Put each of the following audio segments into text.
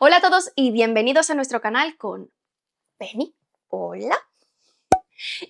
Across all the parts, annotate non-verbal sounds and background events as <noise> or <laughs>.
Hola a todos y bienvenidos a nuestro canal con Penny. Hola.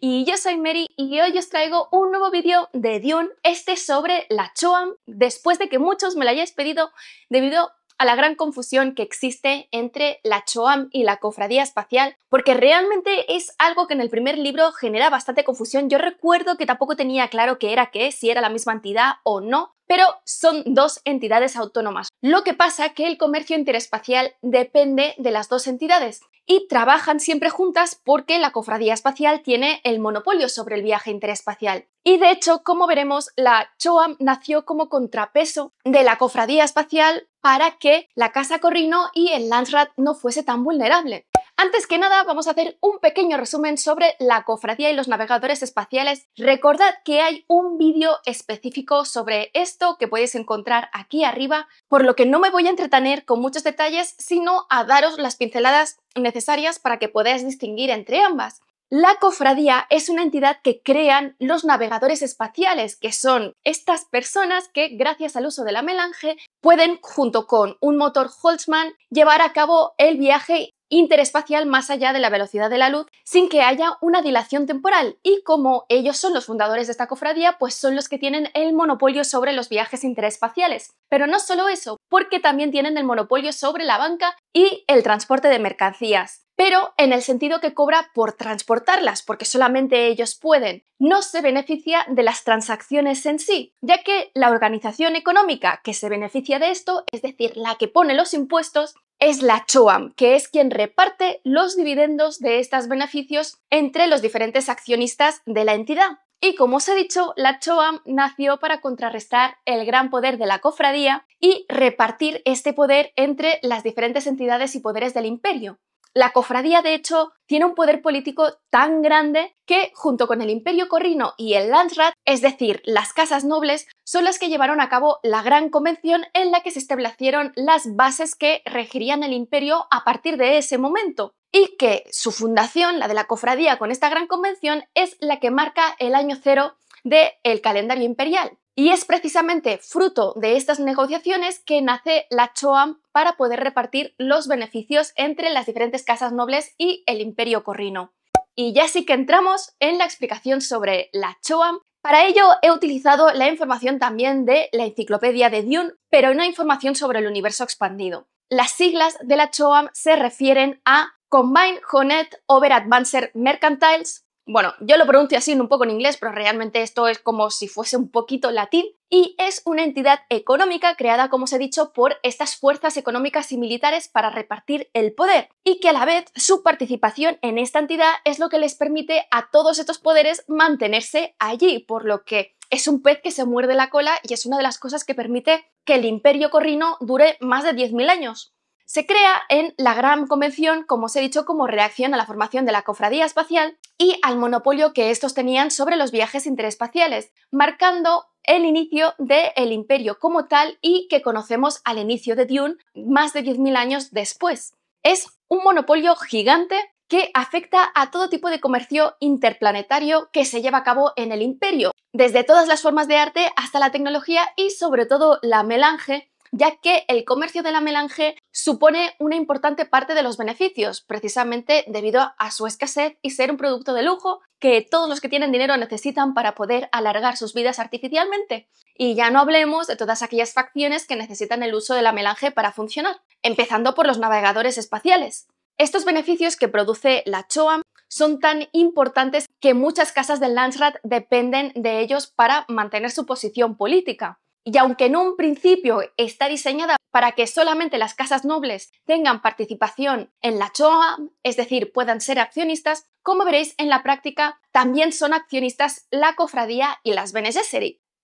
Y yo soy Mary y hoy os traigo un nuevo vídeo de Dion. este sobre la Choam, después de que muchos me lo hayáis pedido debido a la gran confusión que existe entre la Choam y la cofradía espacial, porque realmente es algo que en el primer libro genera bastante confusión. Yo recuerdo que tampoco tenía claro qué era qué, si era la misma entidad o no, pero son dos entidades autónomas. Lo que pasa que el comercio interespacial depende de las dos entidades y trabajan siempre juntas porque la cofradía espacial tiene el monopolio sobre el viaje interespacial. Y de hecho, como veremos, la CHOAM nació como contrapeso de la cofradía espacial para que la Casa Corrino y el Landsrat no fuese tan vulnerable. Antes que nada, vamos a hacer un pequeño resumen sobre la cofradía y los navegadores espaciales. Recordad que hay un vídeo específico sobre esto que podéis encontrar aquí arriba, por lo que no me voy a entretener con muchos detalles, sino a daros las pinceladas necesarias para que podáis distinguir entre ambas. La cofradía es una entidad que crean los navegadores espaciales, que son estas personas que, gracias al uso de la melange, pueden, junto con un motor Holtzman, llevar a cabo el viaje interespacial más allá de la velocidad de la luz sin que haya una dilación temporal y como ellos son los fundadores de esta cofradía, pues son los que tienen el monopolio sobre los viajes interespaciales. Pero no solo eso, porque también tienen el monopolio sobre la banca y el transporte de mercancías pero en el sentido que cobra por transportarlas, porque solamente ellos pueden. No se beneficia de las transacciones en sí, ya que la organización económica que se beneficia de esto, es decir, la que pone los impuestos, es la CHOAM, que es quien reparte los dividendos de estos beneficios entre los diferentes accionistas de la entidad. Y como os he dicho, la CHOAM nació para contrarrestar el gran poder de la cofradía y repartir este poder entre las diferentes entidades y poderes del imperio. La cofradía, de hecho, tiene un poder político tan grande que, junto con el Imperio Corrino y el Landrat, es decir, las casas nobles, son las que llevaron a cabo la gran convención en la que se establecieron las bases que regirían el imperio a partir de ese momento y que su fundación, la de la cofradía con esta gran convención, es la que marca el año cero del calendario imperial. Y es precisamente fruto de estas negociaciones que nace la Choam para poder repartir los beneficios entre las diferentes casas nobles y el imperio corrino. Y ya sí que entramos en la explicación sobre la Choam. Para ello he utilizado la información también de la enciclopedia de Dune, pero no información sobre el universo expandido. Las siglas de la Choam se refieren a Combine Honet Over Advanced Mercantiles bueno, yo lo pronuncio así un poco en inglés, pero realmente esto es como si fuese un poquito latín, y es una entidad económica creada, como os he dicho, por estas fuerzas económicas y militares para repartir el poder, y que a la vez su participación en esta entidad es lo que les permite a todos estos poderes mantenerse allí, por lo que es un pez que se muerde la cola y es una de las cosas que permite que el imperio corrino dure más de 10.000 años. Se crea en la gran convención, como os he dicho, como reacción a la formación de la cofradía espacial y al monopolio que estos tenían sobre los viajes interespaciales, marcando el inicio del imperio como tal y que conocemos al inicio de Dune más de 10.000 años después. Es un monopolio gigante que afecta a todo tipo de comercio interplanetario que se lleva a cabo en el imperio, desde todas las formas de arte hasta la tecnología y sobre todo la melange ya que el comercio de la melange supone una importante parte de los beneficios, precisamente debido a su escasez y ser un producto de lujo que todos los que tienen dinero necesitan para poder alargar sus vidas artificialmente. Y ya no hablemos de todas aquellas facciones que necesitan el uso de la melange para funcionar, empezando por los navegadores espaciales. Estos beneficios que produce la Choam son tan importantes que muchas casas del Landsrat dependen de ellos para mantener su posición política. Y aunque en un principio está diseñada para que solamente las casas nobles tengan participación en la Choam, es decir, puedan ser accionistas, como veréis en la práctica, también son accionistas la cofradía y las Bene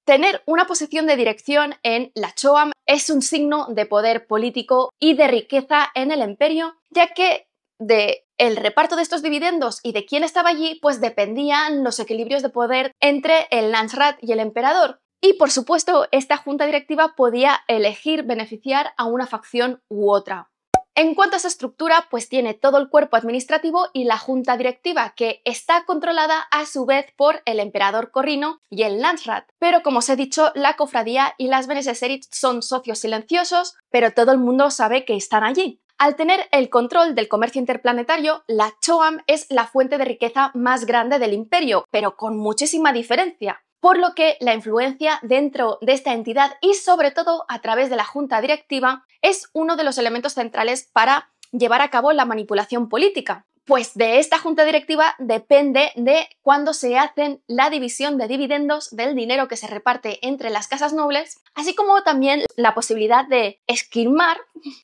Tener una posición de dirección en la Choam es un signo de poder político y de riqueza en el imperio, ya que de el reparto de estos dividendos y de quién estaba allí, pues dependían los equilibrios de poder entre el Landsrat y el emperador. Y por supuesto, esta junta directiva podía elegir beneficiar a una facción u otra. En cuanto a su estructura, pues tiene todo el cuerpo administrativo y la junta directiva, que está controlada a su vez por el emperador Corrino y el Landsrat. Pero como os he dicho, la cofradía y las Bene son socios silenciosos, pero todo el mundo sabe que están allí. Al tener el control del comercio interplanetario, la Choam es la fuente de riqueza más grande del imperio, pero con muchísima diferencia por lo que la influencia dentro de esta entidad y sobre todo a través de la junta directiva es uno de los elementos centrales para llevar a cabo la manipulación política. Pues de esta junta directiva depende de cuándo se hacen la división de dividendos del dinero que se reparte entre las casas nobles, así como también la posibilidad de esquilmar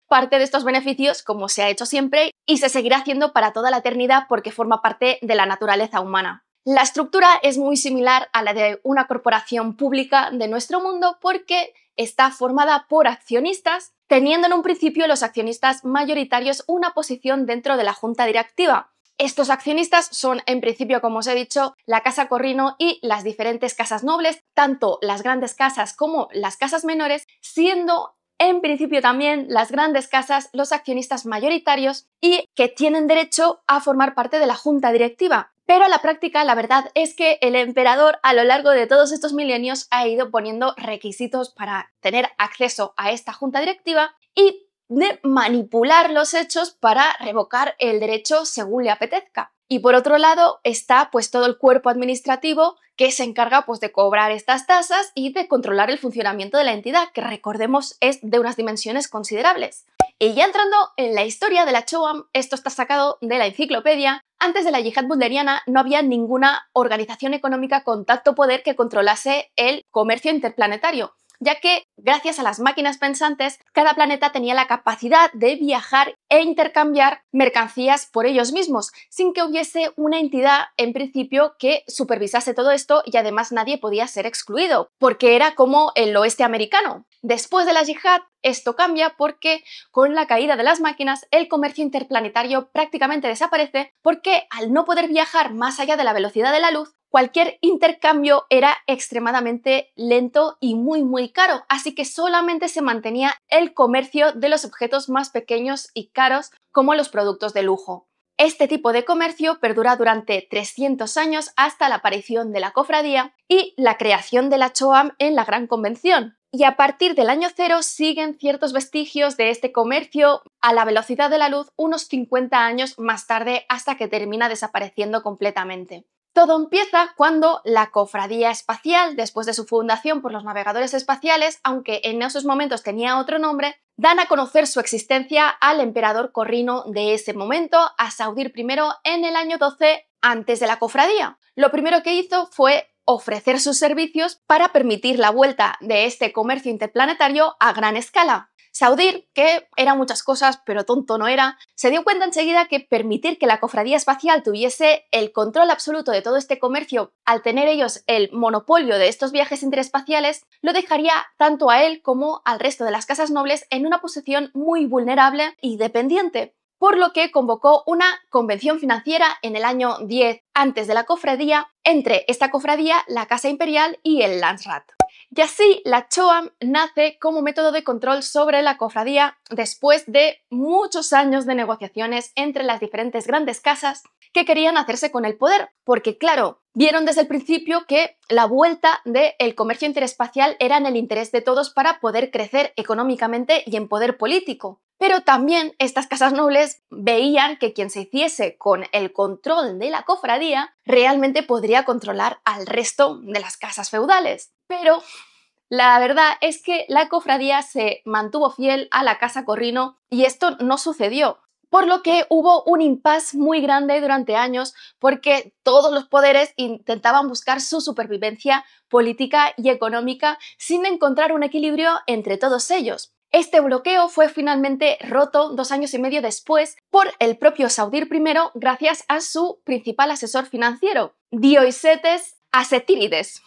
parte de estos beneficios, como se ha hecho siempre y se seguirá haciendo para toda la eternidad porque forma parte de la naturaleza humana. La estructura es muy similar a la de una corporación pública de nuestro mundo porque está formada por accionistas, teniendo en un principio los accionistas mayoritarios una posición dentro de la junta directiva. Estos accionistas son, en principio, como os he dicho, la Casa Corrino y las diferentes casas nobles, tanto las grandes casas como las casas menores, siendo, en principio, también las grandes casas los accionistas mayoritarios y que tienen derecho a formar parte de la junta directiva. Pero la práctica, la verdad es que el emperador a lo largo de todos estos milenios ha ido poniendo requisitos para tener acceso a esta junta directiva y de manipular los hechos para revocar el derecho según le apetezca. Y por otro lado está pues todo el cuerpo administrativo que se encarga pues de cobrar estas tasas y de controlar el funcionamiento de la entidad, que recordemos es de unas dimensiones considerables. Y ya entrando en la historia de la Choam, esto está sacado de la enciclopedia, antes de la yihad bunderiana no había ninguna organización económica con tanto poder que controlase el comercio interplanetario ya que gracias a las máquinas pensantes, cada planeta tenía la capacidad de viajar e intercambiar mercancías por ellos mismos, sin que hubiese una entidad en principio que supervisase todo esto y además nadie podía ser excluido, porque era como el oeste americano. Después de la yihad, esto cambia porque con la caída de las máquinas el comercio interplanetario prácticamente desaparece porque al no poder viajar más allá de la velocidad de la luz, Cualquier intercambio era extremadamente lento y muy muy caro, así que solamente se mantenía el comercio de los objetos más pequeños y caros como los productos de lujo. Este tipo de comercio perdura durante 300 años hasta la aparición de la cofradía y la creación de la Choam en la Gran Convención. Y a partir del año cero siguen ciertos vestigios de este comercio a la velocidad de la luz unos 50 años más tarde hasta que termina desapareciendo completamente. Todo empieza cuando la Cofradía Espacial, después de su fundación por los navegadores espaciales, aunque en esos momentos tenía otro nombre, dan a conocer su existencia al emperador corrino de ese momento, a Saudir primero en el año 12 antes de la cofradía. Lo primero que hizo fue ofrecer sus servicios para permitir la vuelta de este comercio interplanetario a gran escala. Saudir, que era muchas cosas, pero tonto no era, se dio cuenta enseguida que permitir que la cofradía espacial tuviese el control absoluto de todo este comercio, al tener ellos el monopolio de estos viajes interespaciales, lo dejaría tanto a él como al resto de las casas nobles en una posición muy vulnerable y dependiente por lo que convocó una convención financiera en el año 10 antes de la cofradía entre esta cofradía, la Casa Imperial y el Landsrat. Y así la CHOAM nace como método de control sobre la cofradía después de muchos años de negociaciones entre las diferentes grandes casas que querían hacerse con el poder, porque claro, vieron desde el principio que la vuelta del comercio interespacial era en el interés de todos para poder crecer económicamente y en poder político. Pero también estas casas nobles veían que quien se hiciese con el control de la cofradía realmente podría controlar al resto de las casas feudales. Pero la verdad es que la cofradía se mantuvo fiel a la casa Corrino y esto no sucedió por lo que hubo un impasse muy grande durante años porque todos los poderes intentaban buscar su supervivencia política y económica sin encontrar un equilibrio entre todos ellos. Este bloqueo fue finalmente roto dos años y medio después por el propio Saudir I gracias a su principal asesor financiero, Dioisetes Asetirides,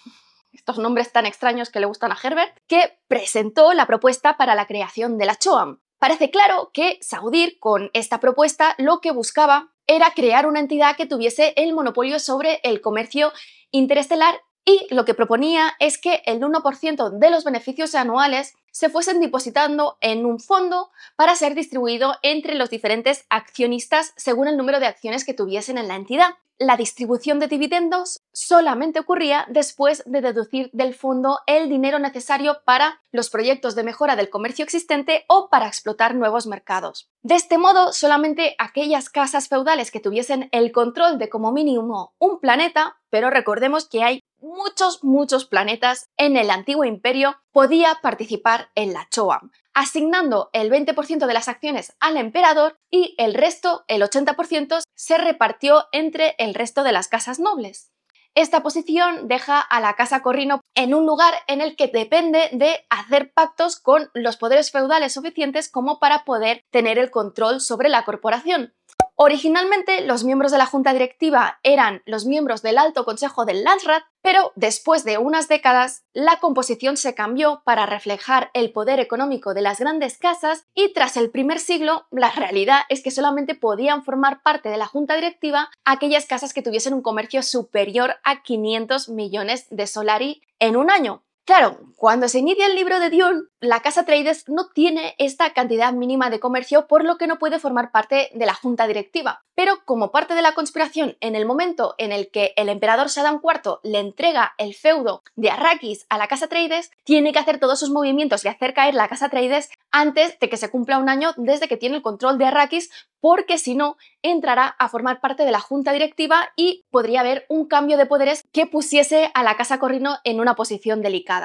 estos nombres tan extraños que le gustan a Herbert, que presentó la propuesta para la creación de la CHOAM. Parece claro que Saudir, con esta propuesta, lo que buscaba era crear una entidad que tuviese el monopolio sobre el comercio interestelar y lo que proponía es que el 1% de los beneficios anuales se fuesen depositando en un fondo para ser distribuido entre los diferentes accionistas según el número de acciones que tuviesen en la entidad la distribución de dividendos solamente ocurría después de deducir del fondo el dinero necesario para los proyectos de mejora del comercio existente o para explotar nuevos mercados. De este modo, solamente aquellas casas feudales que tuviesen el control de como mínimo un planeta, pero recordemos que hay muchos, muchos planetas en el antiguo imperio podía participar en la Choam, asignando el 20% de las acciones al emperador y el resto, el 80%, se repartió entre el resto de las casas nobles. Esta posición deja a la Casa Corrino en un lugar en el que depende de hacer pactos con los poderes feudales suficientes como para poder tener el control sobre la corporación, Originalmente, los miembros de la junta directiva eran los miembros del Alto Consejo del Landsrat, pero después de unas décadas, la composición se cambió para reflejar el poder económico de las grandes casas y tras el primer siglo, la realidad es que solamente podían formar parte de la junta directiva aquellas casas que tuviesen un comercio superior a 500 millones de solari en un año, Claro, cuando se inicia el libro de Dion, la casa Traides no tiene esta cantidad mínima de comercio, por lo que no puede formar parte de la junta directiva. Pero como parte de la conspiración, en el momento en el que el emperador Saddam IV le entrega el feudo de Arrakis a la casa Traides, tiene que hacer todos sus movimientos y hacer caer la casa Traides antes de que se cumpla un año desde que tiene el control de Arrakis, porque si no, entrará a formar parte de la junta directiva y podría haber un cambio de poderes que pusiese a la casa Corrino en una posición delicada.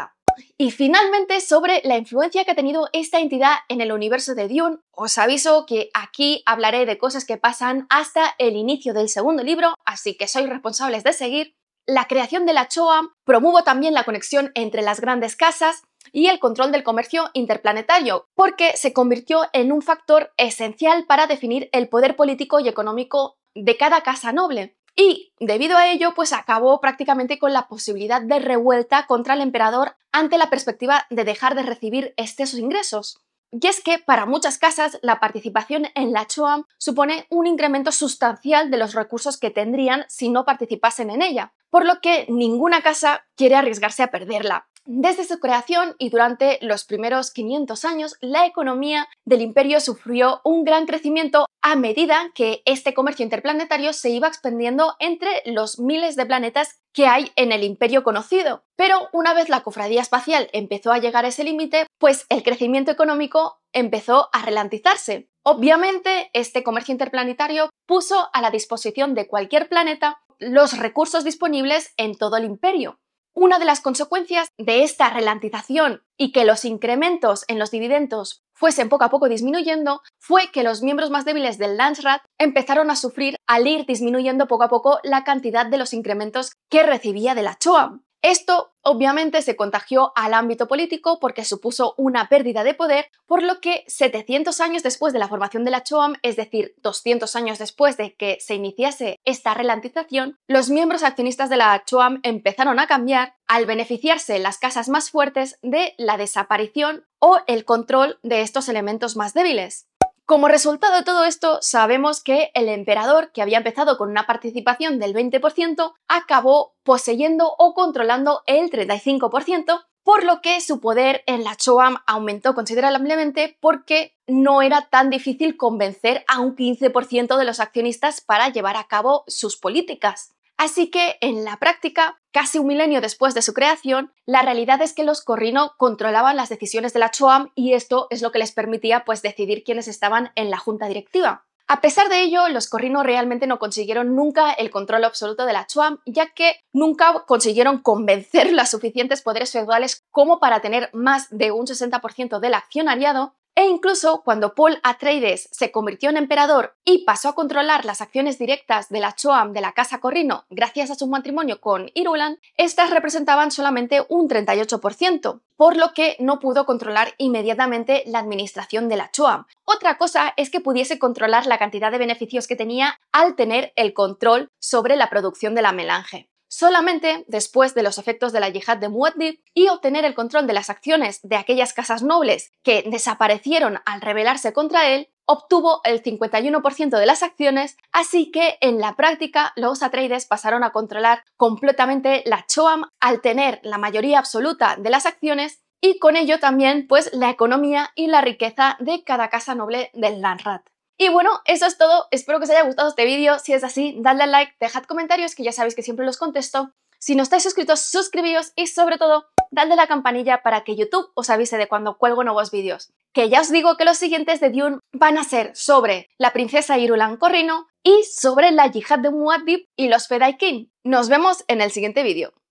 Y finalmente, sobre la influencia que ha tenido esta entidad en el universo de Dune, os aviso que aquí hablaré de cosas que pasan hasta el inicio del segundo libro, así que sois responsables de seguir. La creación de la Choa promuvo también la conexión entre las grandes casas y el control del comercio interplanetario, porque se convirtió en un factor esencial para definir el poder político y económico de cada casa noble. Y debido a ello, pues acabó prácticamente con la posibilidad de revuelta contra el emperador ante la perspectiva de dejar de recibir excesos ingresos. Y es que para muchas casas la participación en la Choam supone un incremento sustancial de los recursos que tendrían si no participasen en ella, por lo que ninguna casa quiere arriesgarse a perderla. Desde su creación y durante los primeros 500 años, la economía del imperio sufrió un gran crecimiento a medida que este comercio interplanetario se iba expandiendo entre los miles de planetas que hay en el imperio conocido. Pero una vez la cofradía espacial empezó a llegar a ese límite, pues el crecimiento económico empezó a ralentizarse. Obviamente, este comercio interplanetario puso a la disposición de cualquier planeta los recursos disponibles en todo el imperio. Una de las consecuencias de esta relantización y que los incrementos en los dividendos fuesen poco a poco disminuyendo fue que los miembros más débiles del Landsrat empezaron a sufrir al ir disminuyendo poco a poco la cantidad de los incrementos que recibía de la CHOAM. Esto obviamente se contagió al ámbito político porque supuso una pérdida de poder, por lo que 700 años después de la formación de la Choam, es decir, 200 años después de que se iniciase esta relantización, los miembros accionistas de la Choam empezaron a cambiar al beneficiarse las casas más fuertes de la desaparición o el control de estos elementos más débiles. Como resultado de todo esto, sabemos que el emperador, que había empezado con una participación del 20%, acabó poseyendo o controlando el 35%, por lo que su poder en la Choam aumentó considerablemente porque no era tan difícil convencer a un 15% de los accionistas para llevar a cabo sus políticas. Así que, en la práctica, casi un milenio después de su creación, la realidad es que los Corrino controlaban las decisiones de la Choam y esto es lo que les permitía pues, decidir quiénes estaban en la junta directiva. A pesar de ello, los Corrino realmente no consiguieron nunca el control absoluto de la CHOAM ya que nunca consiguieron convencer <laughs> los suficientes poderes feudales como para tener más de un 60% del accionariado e incluso cuando Paul Atreides se convirtió en emperador y pasó a controlar las acciones directas de la Choam de la Casa Corrino gracias a su matrimonio con Irulan, estas representaban solamente un 38%, por lo que no pudo controlar inmediatamente la administración de la Choam. Otra cosa es que pudiese controlar la cantidad de beneficios que tenía al tener el control sobre la producción de la melange solamente después de los efectos de la yihad de Muad'Dib y obtener el control de las acciones de aquellas casas nobles que desaparecieron al rebelarse contra él, obtuvo el 51% de las acciones, así que en la práctica los Atreides pasaron a controlar completamente la Choam al tener la mayoría absoluta de las acciones y con ello también pues la economía y la riqueza de cada casa noble del Lanrat. Y bueno, eso es todo. Espero que os haya gustado este vídeo. Si es así, dadle a like, dejad comentarios, que ya sabéis que siempre los contesto. Si no estáis suscritos, suscribíos y sobre todo, dadle a la campanilla para que YouTube os avise de cuando cuelgo nuevos vídeos. Que ya os digo que los siguientes de Dune van a ser sobre la princesa Irulan Corrino y sobre la yihad de Muad'Dib y los King. Nos vemos en el siguiente vídeo.